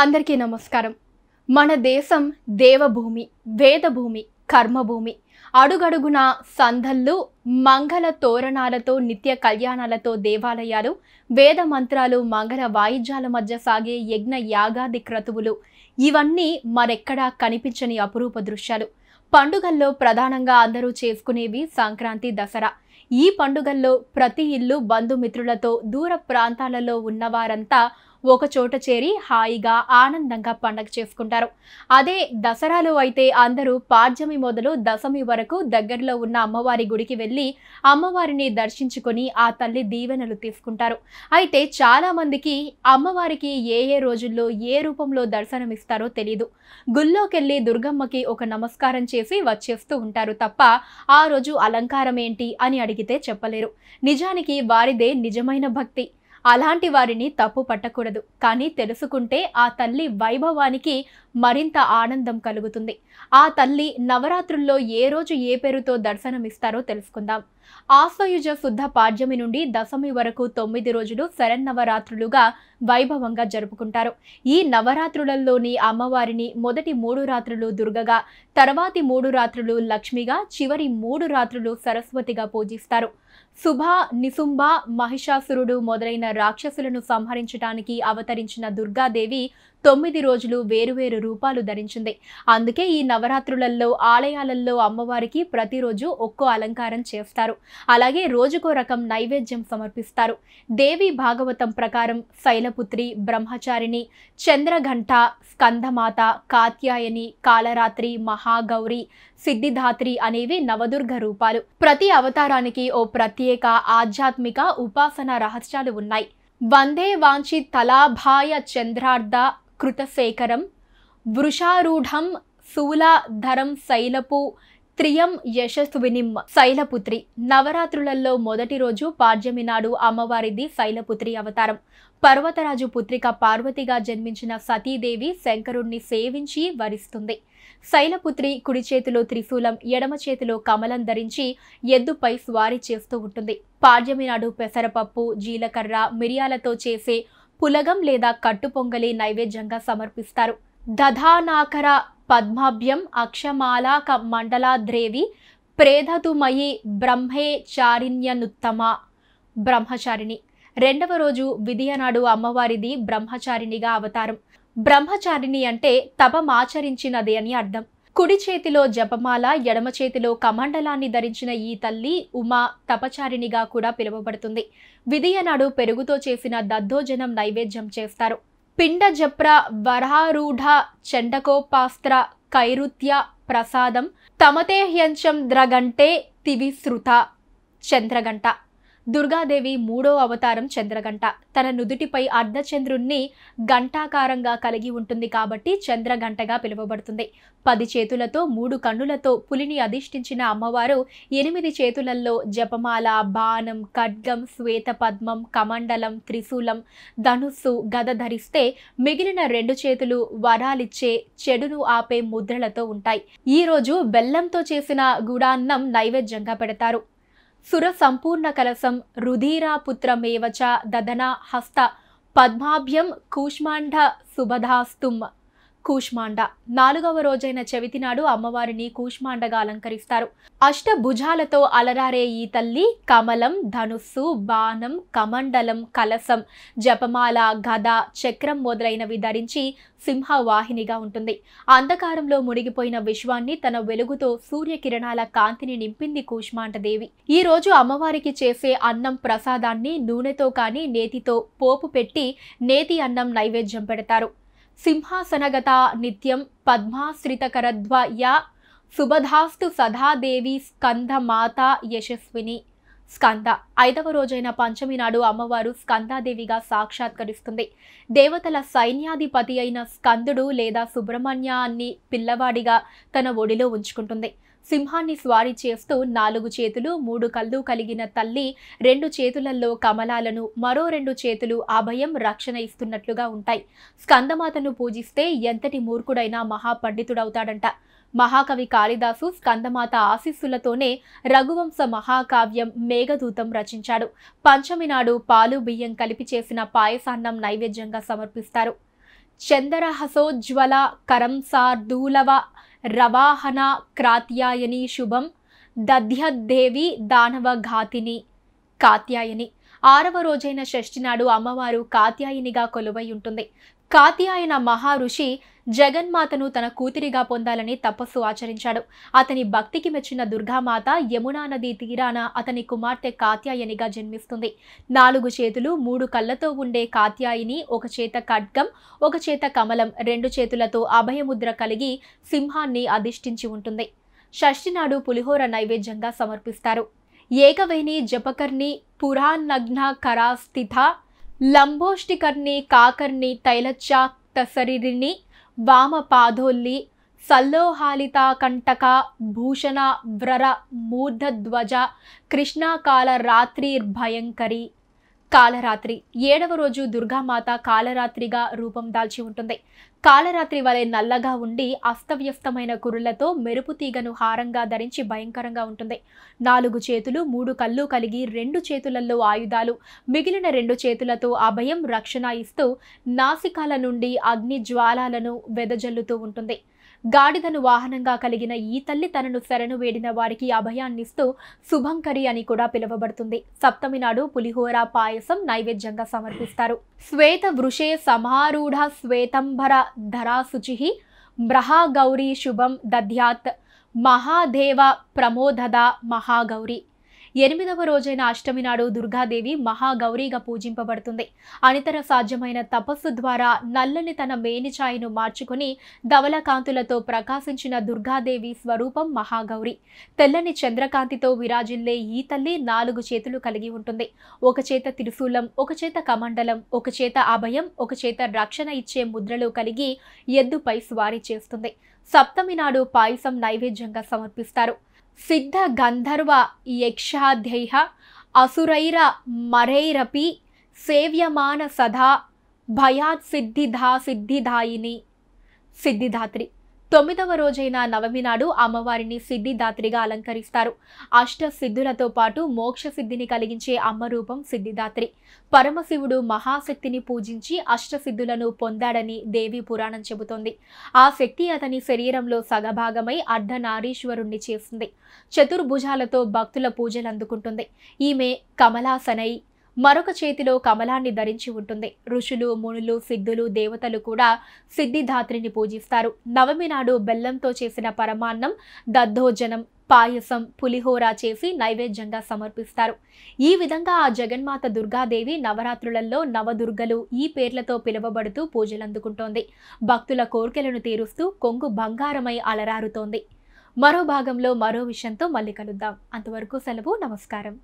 అందరికీ నమస్కారం మన దేశం దేవభూమి వేదభూమి కర్మభూమి అడుగడుగున సంధల్లు మంగళ తోరణాలతో నిత్య కళ్యాణాలతో దేవాలయాలు వేద మంత్రాలు మంగళ వాయిద్యాల మధ్య సాగే యజ్ఞ యాగాది క్రతువులు ఇవన్నీ మరెక్కడా కనిపించని అపురూప దృశ్యాలు పండుగల్లో ప్రధానంగా అందరూ చేసుకునేవి సంక్రాంతి దసరా ఈ పండుగల్లో ప్రతి ఇల్లు బంధుమిత్రులతో దూర ప్రాంతాలలో ఉన్నవారంతా ఒకచోట చేరి హాయిగా ఆనందంగా పండగ చేసుకుంటారు అదే దసరాలో అయితే అందరూ పాడ్యమి మొదలు దశమి వరకు దగ్గరలో ఉన్న అమ్మవారి గుడికి వెళ్ళి అమ్మవారిని దర్శించుకొని ఆ తల్లి దీవెనలు తీసుకుంటారు అయితే చాలామందికి అమ్మవారికి ఏ ఏ రోజుల్లో ఏ రూపంలో దర్శనమిస్తారో తెలియదు గుళ్ళోకెళ్ళి దుర్గమ్మకి ఒక నమస్కారం చేసి వచ్చేస్తూ ఉంటారు తప్ప ఆ రోజు అలంకారం ఏంటి అని అడిగితే చెప్పలేరు నిజానికి వారిదే నిజమైన భక్తి అలాంటి వారిని తప్పు పట్టకూడదు కానీ తెలుసుకుంటే ఆ తల్లి వైభవానికి మరింత ఆనందం కలుగుతుంది ఆ తల్లి నవరాత్రుల్లో ఏ రోజు ఏ పేరుతో దర్శనమిస్తారో తెలుసుకుందాం ఆశ్వయుజ శుద్ధ పాడ్యమి నుండి దశమి వరకు తొమ్మిది రోజులు శరన్నవరాత్రులుగా వైభవంగా జరుపుకుంటారు ఈ నవరాత్రులలోని అమ్మవారిని మొదటి మూడు రాత్రులు దుర్గగా తర్వాతి మూడు రాత్రులు లక్ష్మిగా చివరి మూడు రాత్రులు సరస్వతిగా పూజిస్తారు శుభ నిసుంభ మహిషాసురుడు మొదలైన రాక్షసులను సంహరించడానికి అవతరించిన దుర్గాదేవి తొమ్మిది రోజులు వేరువేరు రూపాలు ధరించింది అందుకే ఈ నవరాత్రులలో ఆలయాలలో అమ్మవారికి ప్రతిరోజు ఒక్కో అలంకారం చేస్తారు అలాగే రోజుకో రకం నైవేద్యం సమర్పిస్తారు దేవి భాగవతం ప్రకారం శైలపుత్రి బ్రహ్మచారిణి చంద్రఘంట స్కందమాత కాత్యాయని కాలరాత్రి మహాగౌరి సిద్ధిధాత్రి అనేవి నవదుర్గ రూపాలు ప్రతి అవతారానికి ఓ ప్రత్యేక ఆధ్యాత్మిక ఉపాసన రహస్యాలు ఉన్నాయి వందే వాంఛి తలాభాయ చంద్రార్థ కృతశేఖరం వృషారూఢం శూలాధరం శైలపు త్రియం యశస్వినిం శైలపుత్రి నవరాత్రులలో మొదటి రోజు పాడ్యమి నాడు అమ్మవారిది శైలపుత్రి అవతారం పర్వతరాజు పుత్రిక పార్వతిగా జన్మించిన సతీదేవి శంకరుణ్ణి సేవించి వరిస్తుంది శైలపుత్రి కుడి చేతిలో త్రిశూలం ఎడమ చేతిలో కమలం ధరించి ఎద్దుపై స్వారీ చేస్తూ ఉంటుంది పాడ్యమి నాడు పెసరపప్పు జీలకర్ర మిరియాలతో చేసే పులగం లేదా కట్టుపొంగలి నైవేద్యంగా సమర్పిస్తారు దధానాకర పద్మాభ్యం అక్షమాలాక మండలాద్రేవి ప్రేధతుమయి బ్రహ్మే చారిణ్యనుత్తమ బ్రహ్మచారిణి రెండవ రోజు విధియనాడు అమ్మవారిది బ్రహ్మచారిణిగా అవతారం బ్రహ్మచారిణి అంటే తపమాచరించినది అని అర్థం కుడి చేతిలో జపమాల ఎడమ చేతిలో కమండలాన్ని ధరించిన ఈ తల్లి ఉమా తపచారిణిగా కూడా పిలువబడుతుంది విధియనాడు పెరుగుతో చేసిన దద్దోజనం నైవేద్యం చేస్తారు పిండ జప్ర వరారూఢ చండకోపాస్త్ర కైరుత్య ప్రసాదం హ్యంచం ద్రగంటే తివిశ్రుత చంద్రగంట దుర్గాదేవి మూడో అవతారం చంద్రగంట తన నుదుటిపై అర్ధచంద్రుణ్ణి గంటాకారంగా కలిగి ఉంటుంది కాబట్టి చంద్రగంటగా పిలువబడుతుంది పది చేతులతో మూడు కన్నులతో పులిని అధిష్ఠించిన అమ్మవారు ఎనిమిది చేతులల్లో జపమాల బాణం ఖడ్గం శ్వేతపద్మం కమండలం త్రిశూలం ధనుస్సు గద ధరిస్తే మిగిలిన రెండు చేతులు వరాలిచ్చే చెడును ఆపే ముద్రలతో ఉంటాయి ఈరోజు బెల్లంతో చేసిన గుడాన్నం నైవేద్యంగా పెడతారు సుర సంపూర్ణ కలసం రుధీరాపుత్రమేవచ దదన హస్త పద్మాభ్యం కూష్మాండ శుభధాస్తుం కూష్మాండ నాలుగవ రోజైన చవితి నాడు అమ్మవారిని కూష్మాండగా అలంకరిస్తారు అష్టభుజాలతో అలరారే ఈ తల్లి కమలం ధనుస్సు బాణం కమండలం కలసం జపమాల గద చక్రం మొదలైనవి ధరించి సింహవాహినిగా ఉంటుంది అంధకారంలో మునిగిపోయిన విశ్వాన్ని తన వెలుగుతో సూర్యకిరణాల కాంతిని నింపింది కూష్మాండదేవి ఈ రోజు అమ్మవారికి చేసే అన్నం ప్రసాదాన్ని నూనెతో కానీ నేతితో పోపు పెట్టి నేతి అన్నం నైవేద్యం పెడతారు ಸಿಂಹಾಸನಗತ ನಿತ್ಯಂ ಪದ್ಮಾಶ್ರಿತಕರಧ್ವ ಯಾ ಸುಭಧಾಸ್ತು ಸದಾ ದೇವಿ ಸ್ಕಂಧ ಮಾತಾ ಯಶಸ್ವಿನಿ స్కంద ఐదవ రోజైన పంచమి నాడు అమ్మవారు స్కందాదేవిగా సాక్షాత్కరిస్తుంది దేవతల సైన్యాధిపతి అయిన స్కందుడు లేదా సుబ్రహ్మణ్యాన్ని పిల్లవాడిగా తన ఒడిలో ఉంచుకుంటుంది సింహాన్ని స్వారీ చేస్తూ నాలుగు చేతులు మూడు కళ్ళు కలిగిన తల్లి రెండు చేతులలో కమలాలను మరో రెండు చేతులు అభయం రక్షణ ఇస్తున్నట్లుగా ఉంటాయి స్కందమాతను పూజిస్తే ఎంతటి మూర్ఖుడైనా మహాపండితుడవుతాడంట మహాకవి కాళిదాసు స్కందమాత ఆశీస్సులతోనే రఘువంశ మహాకావ్యం మేఘదూతం రచించాడు పంచమి నాడు పాలు బియ్యం కలిపి చేసిన పాయసాన్నం నైవేద్యంగా సమర్పిస్తారు చందరహసోజ్వల కరంసార్ దూలవ రవాహన క్రాత్యాయని శుభం దధ్యదేవి దానవ ఘాతిని కాత్యాయని ఆరవ రోజైన షష్ఠినాడు నాడు అమ్మవారు కాత్యాయనిగా కొలువై ఉంటుంది మహా మహారుషి జగన్మాతను తన కూతురిగా పొందాలని తపస్సు ఆచరించాడు అతని భక్తికి మెచ్చిన దుర్గామాత యమునా నది తీరాన అతని కుమార్తె కాత్యాయనిగా జన్మిస్తుంది నాలుగు చేతులు మూడు కళ్ళతో ఉండే కాత్యాయిని ఒక చేత ఖడ్గం ఒక చేత కమలం రెండు చేతులతో అభయముద్ర కలిగి సింహాన్ని అధిష్ఠించి ఉంటుంది షష్ఠినాడు పులిహోర నైవేద్యంగా సమర్పిస్తారు ఏకవేణి జపకర్ణి పురాణగ్న కరా స్థిత ಕರ್ಣಿ ಕಾಕರ್ಣಿ ತೈಲಚ್ಚಾಕ್ ವಾಮ ವಾಮಪಾದೋಲ್ಲಿ ಸಲ್ಲೋಹಾಲಿತ ಕಂಟಕ ಭೂಷಣ ವ್ರರ ಮೂರ್ಧಧ್ವಜ ಕೃಷ್ಣಕಾಲ ರಾತ್ರಿರ್ಭಯಂಕರಿ కాలరాత్రి ఏడవ రోజు దుర్గామాత కాలరాత్రిగా రూపం దాల్చి ఉంటుంది కాలరాత్రి వలె నల్లగా ఉండి అస్తవ్యస్తమైన కురులతో మెరుపు తీగను హారంగా ధరించి భయంకరంగా ఉంటుంది నాలుగు చేతులు మూడు కళ్ళు కలిగి రెండు చేతులలో ఆయుధాలు మిగిలిన రెండు చేతులతో అభయం రక్షణ ఇస్తూ నాసికాల నుండి అగ్ని జ్వాలాలను వెదజల్లుతూ ఉంటుంది గాడిదను వాహనంగా కలిగిన ఈ తల్లి తనను శరణు వేడిన వారికి అభయాన్నిస్తూ శుభంకరి అని కూడా పిలువబడుతుంది సప్తమి నాడు పులిహోర పాయసం నైవేద్యంగా సమర్పిస్తారు శ్వేత వృషే సమారూఢ శ్వేతంబర ధరాశుచిహి గౌరీ శుభం దధ్యాత్ మహాదేవ ప్రమోదద మహాగౌరి ఎనిమిదవ రోజైన అష్టమి నాడు దుర్గాదేవి మహాగౌరీగా పూజింపబడుతుంది అనితర సాధ్యమైన తపస్సు ద్వారా నల్లని తన మేనిఛాయను మార్చుకుని ధవలకాంతులతో ప్రకాశించిన దుర్గాదేవి స్వరూపం మహాగౌరి తెల్లని చంద్రకాంతితో విరాజిల్లే ఈ తల్లి నాలుగు చేతులు కలిగి ఉంటుంది ఒక చేత త్రిశూలం ఒక చేత కమండలం ఒక చేత అభయం ఒక చేత రక్షణ ఇచ్చే ముద్రలు కలిగి ఎద్దుపై స్వారీ చేస్తుంది సప్తమి నాడు పాయసం నైవేద్యంగా సమర్పిస్తారు ಸಿದ್ಧ ಗಂಧರ್ವ ಯಕ್ಷಾಧ್ಯಯ ಅಸುರೈರ ಮರೈರಪಿ ಸೇವ್ಯಮಾನ ಸದಾ ಭಯಾತ್ ಸಿದ್ಧಿಧಾ ಸಿದ್ಧಿಧಾಯಿನಿ ಸಿದ್ಧಿಧಾತ್ರಿ తొమ్మిదవ రోజైన నవమి నాడు అమ్మవారిని సిద్ధిదాత్రిగా అలంకరిస్తారు అష్ట సిద్ధులతో పాటు మోక్ష సిద్ధిని కలిగించే అమ్మ రూపం సిద్ధిదాత్రి పరమశివుడు మహాశక్తిని పూజించి అష్ట సిద్ధులను పొందాడని దేవి పురాణం చెబుతోంది ఆ శక్తి అతని శరీరంలో సగభాగమై అర్ధనారీశ్వరుణ్ణి చేసింది చతుర్భుజాలతో భక్తుల పూజలు అందుకుంటుంది ఈమె కమలాసనై మరొక చేతిలో కమలాన్ని ధరించి ఉంటుంది ఋషులు మునులు సిద్ధులు దేవతలు కూడా సిద్ధిధాత్రిని పూజిస్తారు నవమి నాడు బెల్లంతో చేసిన పరమాన్నం దద్దోజనం పాయసం పులిహోర చేసి నైవేద్యంగా సమర్పిస్తారు ఈ విధంగా ఆ జగన్మాత దుర్గాదేవి నవరాత్రులలో నవదుర్గలు ఈ పేర్లతో పిలువబడుతూ పూజలందుకుంటోంది భక్తుల కోరికలను తీరుస్తూ కొంగు బంగారమై అలరారుతోంది మరో భాగంలో మరో విషయంతో మళ్ళీ కలుద్దాం అంతవరకు సెలవు నమస్కారం